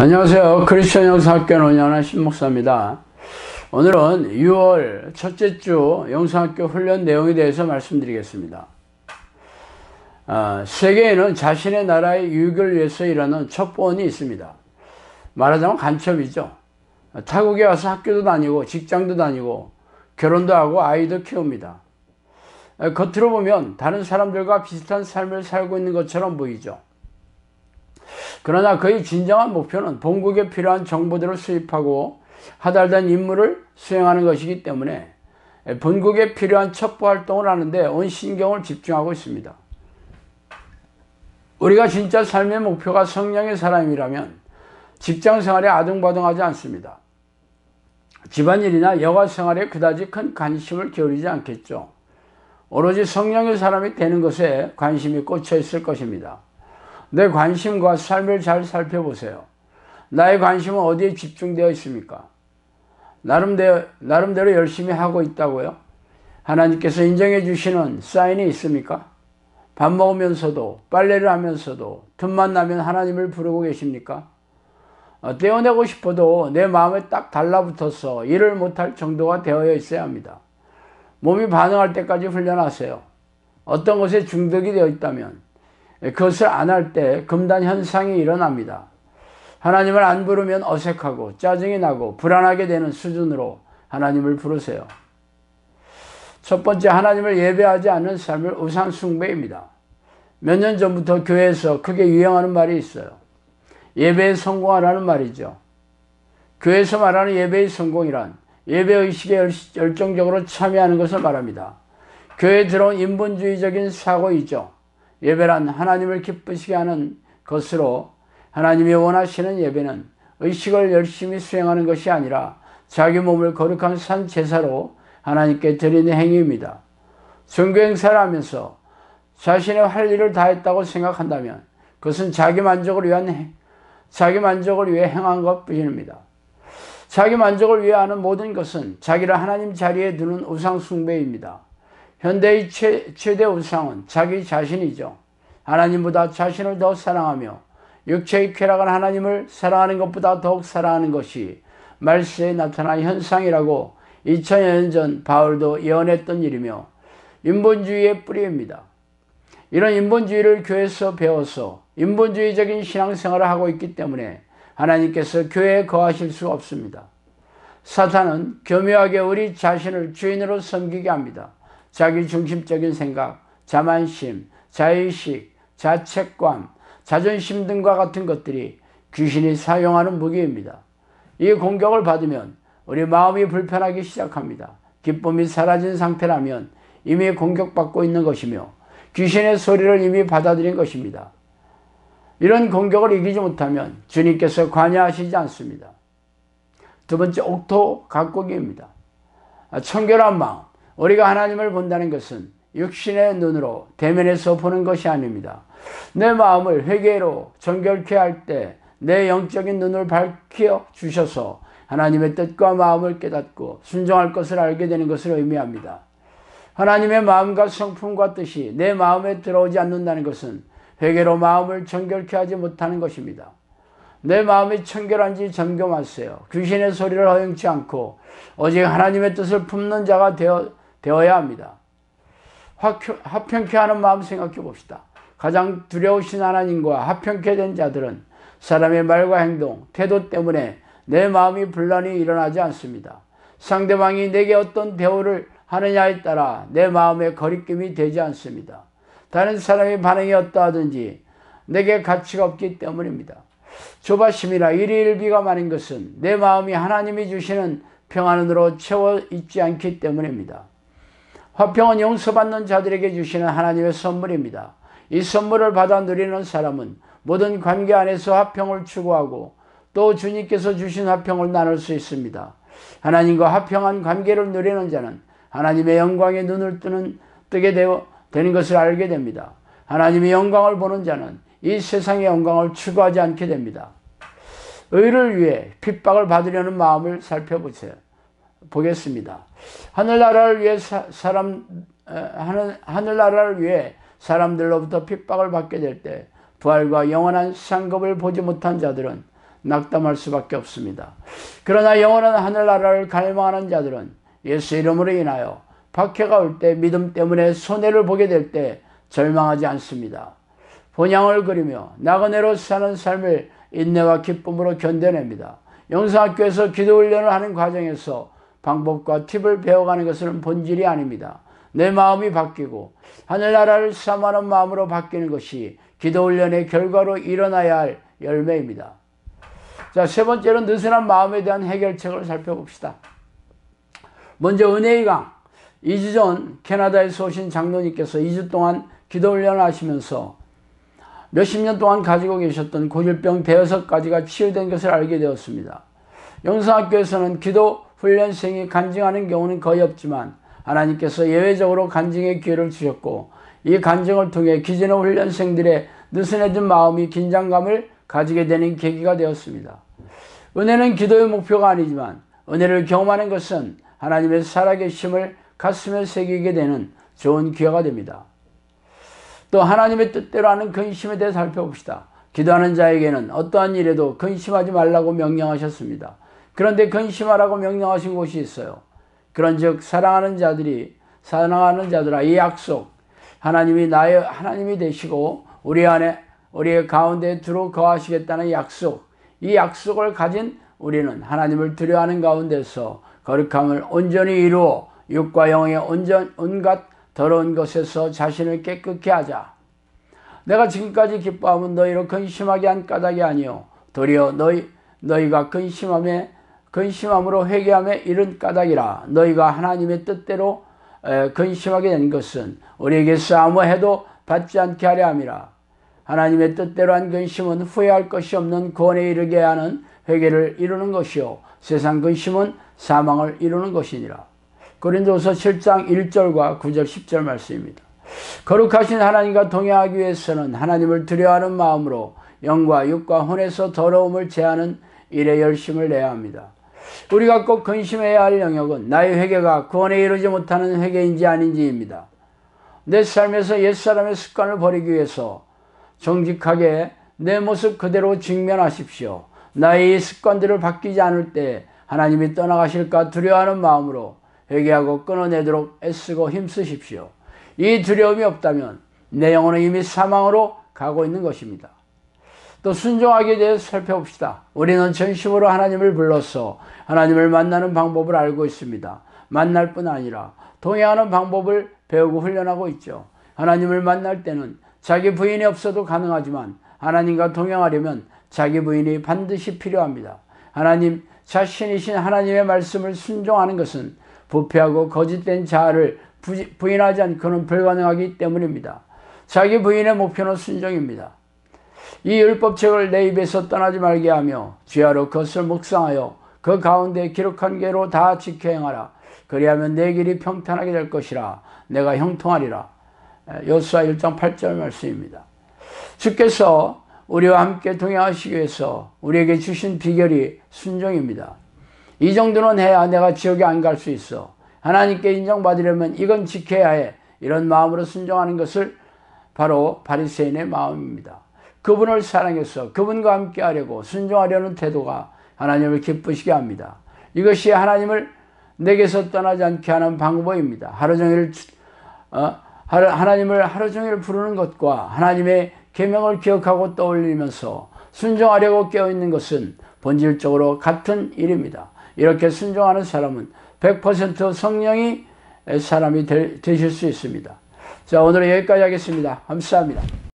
안녕하세요. 크리스천 영상학교 논현한 신목사입니다. 오늘은 6월 첫째 주 영상학교 훈련 내용에 대해서 말씀드리겠습니다. 아, 세계에는 자신의 나라의 유익을 위해서 일하는 첩보원이 있습니다. 말하자면 간첩이죠. 타국에 와서 학교도 다니고 직장도 다니고 결혼도 하고 아이도 키웁니다. 아, 겉으로 보면 다른 사람들과 비슷한 삶을 살고 있는 것처럼 보이죠. 그러나 그의 진정한 목표는 본국에 필요한 정보들을 수입하고 하달된 임무를 수행하는 것이기 때문에 본국에 필요한 첩보 활동을 하는데 온 신경을 집중하고 있습니다. 우리가 진짜 삶의 목표가 성령의 사람이라면 직장 생활에 아등바둥하지 않습니다. 집안일이나 여가 생활에 그다지 큰 관심을 기울이지 않겠죠. 오로지 성령의 사람이 되는 것에 관심이 꽂혀 있을 것입니다. 내 관심과 삶을 잘 살펴보세요. 나의 관심은 어디에 집중되어 있습니까? 나름대로, 나름대로 열심히 하고 있다고요? 하나님께서 인정해 주시는 사인이 있습니까? 밥 먹으면서도, 빨래를 하면서도, 틈만 나면 하나님을 부르고 계십니까? 어, 떼어내고 싶어도 내 마음에 딱 달라붙어서 일을 못할 정도가 되어 있어야 합니다. 몸이 반응할 때까지 훈련하세요. 어떤 것에 중독이 되어 있다면 예, 그것을 안 할 때 금단 현상이 일어납니다. 하나님을 안 부르면 어색하고 짜증이 나고 불안하게 되는 수준으로 하나님을 부르세요. 첫 번째 하나님을 예배하지 않는 삶을 우상숭배입니다. 몇 년 전부터 교회에서 크게 유행하는 말이 있어요. 예배에 성공하라는 말이죠. 교회에서 말하는 예배의 성공이란 예배의식에 열정적으로 참여하는 것을 말합니다. 교회에 들어온 인본주의적인 사고이죠. 예배란 하나님을 기쁘시게 하는 것으로 하나님이 원하시는 예배는 의식을 열심히 수행하는 것이 아니라 자기 몸을 거룩한 산 제사로 하나님께 드리는 행위입니다. 종교 행사를 하면서 자신의 할 일을 다 했다고 생각한다면 그것은 자기 만족을 위한 자기 만족을 위해 행한 것뿐입니다. 자기 만족을 위해 하는 모든 것은 자기를 하나님 자리에 두는 우상 숭배입니다. 현대의 최, 최대 우상은 자기 자신이죠. 하나님보다 자신을 더 사랑하며 육체의 쾌락을 하나님을 사랑하는 것보다 더욱 사랑하는 것이 말세에 나타난 현상이라고 2000년 전 바울도 예언했던 일이며 인본주의의 뿌리입니다. 이런 인본주의를 교회에서 배워서 인본주의적인 신앙생활을 하고 있기 때문에 하나님께서 교회에 거하실 수 없습니다. 사탄은 교묘하게 우리 자신을 주인으로 섬기게 합니다. 자기 중심적인 생각, 자만심, 자의식, 자책감, 자존심 등과 같은 것들이 귀신이 사용하는 무기입니다. 이 공격을 받으면 우리 마음이 불편하기 시작합니다. 기쁨이 사라진 상태라면 이미 공격받고 있는 것이며 귀신의 소리를 이미 받아들인 것입니다. 이런 공격을 이기지 못하면 주님께서 관여하시지 않습니다. 두 번째 옥토 각국입니다. 청결한 마음. 우리가 하나님을 본다는 것은 육신의 눈으로 대면에서 보는 것이 아닙니다. 내 마음을 회개로 정결케 할 때 내 영적인 눈을 밝혀 주셔서 하나님의 뜻과 마음을 깨닫고 순종할 것을 알게 되는 것을 의미합니다. 하나님의 마음과 성품과 뜻이 내 마음에 들어오지 않는다는 것은 회개로 마음을 정결케 하지 못하는 것입니다. 내 마음이 청결한지 점검하세요. 귀신의 소리를 허용치 않고 오직 하나님의 뜻을 품는 자가 되어, 되어야 합니다. 합평케 하는 마음 생각해 봅시다. 가장 두려우신 하나님과 화평케 된 자들은 사람의 말과 행동, 태도 때문에 내 마음이 분란이 일어나지 않습니다. 상대방이 내게 어떤 대우를 하느냐에 따라 내 마음에 거리낌이 되지 않습니다. 다른 사람의 반응이 어떠하든지 내게 가치가 없기 때문입니다. 조바심이나 일일비가 많은 것은 내 마음이 하나님이 주시는 평안으로 채워 있지 않기 때문입니다. 화평은 용서받는 자들에게 주시는 하나님의 선물입니다. 이 선물을 받아 누리는 사람은 모든 관계 안에서 화평을 추구하고 또 주님께서 주신 화평을 나눌 수 있습니다. 하나님과 화평한 관계를 누리는 자는 하나님의 영광에 눈을 뜨는 뜨게 되어 되는 것을 알게 됩니다. 하나님의 영광을 보는 자는 이 세상의 영광을 추구하지 않게 됩니다. 의를 위해 핍박을 받으려는 마음을 살펴보세요. 보겠습니다. 하늘나라를 위해 사, 람 하늘나라를 위해 사람들로부터 핍박을 받게 될 때 부활과 영원한 상급을 보지 못한 자들은 낙담할 수밖에 없습니다. 그러나 영원한 하늘나라를 갈망하는 자들은 예수 이름으로 인하여 박해가 올 때 믿음 때문에 손해를 보게 될 때 절망하지 않습니다. 본향을 그리며 나그네로 사는 삶을 인내와 기쁨으로 견뎌냅니다. 영상학교에서 기도훈련을 하는 과정에서 방법과 팁을 배워가는 것은 본질이 아닙니다. 내 마음이 바뀌고 하늘나라를 삼하는 마음으로 바뀌는 것이 기도훈련의 결과로 일어나야 할 열매입니다. 자, 세 번째로 느슨한 마음에 대한 해결책을 살펴봅시다. 먼저 은혜의 강. 2주 전 캐나다에서 오신 장로님께서 2주 동안 기도훈련을 하시면서 몇십 년 동안 가지고 계셨던 고질병 대여섯 가지가 치유된 것을 알게 되었습니다. 영상학교에서는 기도 훈련생이 간증하는 경우는 거의 없지만 하나님께서 예외적으로 간증의 기회를 주셨고 이 간증을 통해 기존의 훈련생들의 느슨해진 마음이 긴장감을 가지게 되는 계기가 되었습니다. 은혜는 기도의 목표가 아니지만 은혜를 경험하는 것은 하나님의 살아계심을 가슴에 새기게 되는 좋은 기회가 됩니다. 또 하나님의 뜻대로 하는 근심에 대해 살펴봅시다. 기도하는 자에게는 어떠한 일에도 근심하지 말라고 명령하셨습니다. 그런데 근심하라고 명령하신 곳이 있어요. 그런즉 사랑하는 자들이 사랑하는 자들아 이 약속 하나님이 나의 하나님이 되시고 우리 안에 우리의 가운데 들어 거하시겠다는 약속 이 약속을 가진 우리는 하나님을 두려워하는 가운데서 거룩함을 온전히 이루어 육과 영의 온전 온갖 더러운 것에서 자신을 깨끗게 하자. 내가 지금까지 기뻐함은 너희로 근심하게 한 까닭이 아니요 도리어 너희 너희가 근심함에 근심함으로 회개함에 이른 까닭이라 너희가 하나님의 뜻대로 근심하게 된 것은 우리에게서 아무 해도 받지 않게 하려 함이라 하나님의 뜻대로 한 근심은 후회할 것이 없는 권에 이르게 하는 회개를 이루는 것이요 세상 근심은 사망을 이루는 것이니라 고린도서 7장 1절과 9절 10절 말씀입니다 거룩하신 하나님과 동행하기 위해서는 하나님을 두려워하는 마음으로 영과 육과 혼에서 더러움을 제하는 일에 열심을 내야 합니다. 우리가 꼭 근심해야 할 영역은 나의 회개가 구원에 이르지 못하는 회개인지 아닌지입니다. 내 삶에서 옛사람의 습관을 버리기 위해서 정직하게 내 모습 그대로 직면하십시오. 나의 습관들을 바뀌지 않을 때 하나님이 떠나가실까 두려워하는 마음으로 회개하고 끊어내도록 애쓰고 힘쓰십시오. 이 두려움이 없다면 내 영혼은 이미 사망으로 가고 있는 것입니다. 또 순종하기에 대해 살펴봅시다. 우리는 전심으로 하나님을 불러서 하나님을 만나는 방법을 알고 있습니다. 만날 뿐 아니라 동행하는 방법을 배우고 훈련하고 있죠. 하나님을 만날 때는 자기 부인이 없어도 가능하지만 하나님과 동행하려면 자기 부인이 반드시 필요합니다. 하나님 자신이신 하나님의 말씀을 순종하는 것은 부패하고 거짓된 자아를 부인하지 않고는 불가능하기 때문입니다. 자기 부인의 목표는 순종입니다. 이 율법책을 내 입에서 떠나지 말게 하며 주야로 그것을 묵상하여 그 가운데 기록한 계로 다 지켜 행하라. 그리하면 내 길이 평탄하게 될 것이라 내가 형통하리라. 요수아 1장 8절 말씀입니다. 주께서 우리와 함께 동행하시기 위해서 우리에게 주신 비결이 순종입니다. 이 정도는 해야 내가 지옥에 안 갈 수 있어. 하나님께 인정받으려면 이건 지켜야 해. 이런 마음으로 순종하는 것을 바로 바리새인의 마음입니다. 그분을 사랑해서 그분과 함께 하려고 순종하려는 태도가 하나님을 기쁘시게 합니다. 이것이 하나님을 내게서 떠나지 않게 하는 방법입니다. 하루 종일 어, 하나님을 하루 종일 부르는 것과 하나님의 계명을 기억하고 떠올리면서 순종하려고 깨어 있는 것은 본질적으로 같은 일입니다. 이렇게 순종하는 사람은 100% 성령이 사람이 되, 되실 수 있습니다. 자, 오늘 여기까지 하겠습니다. 감사합니다.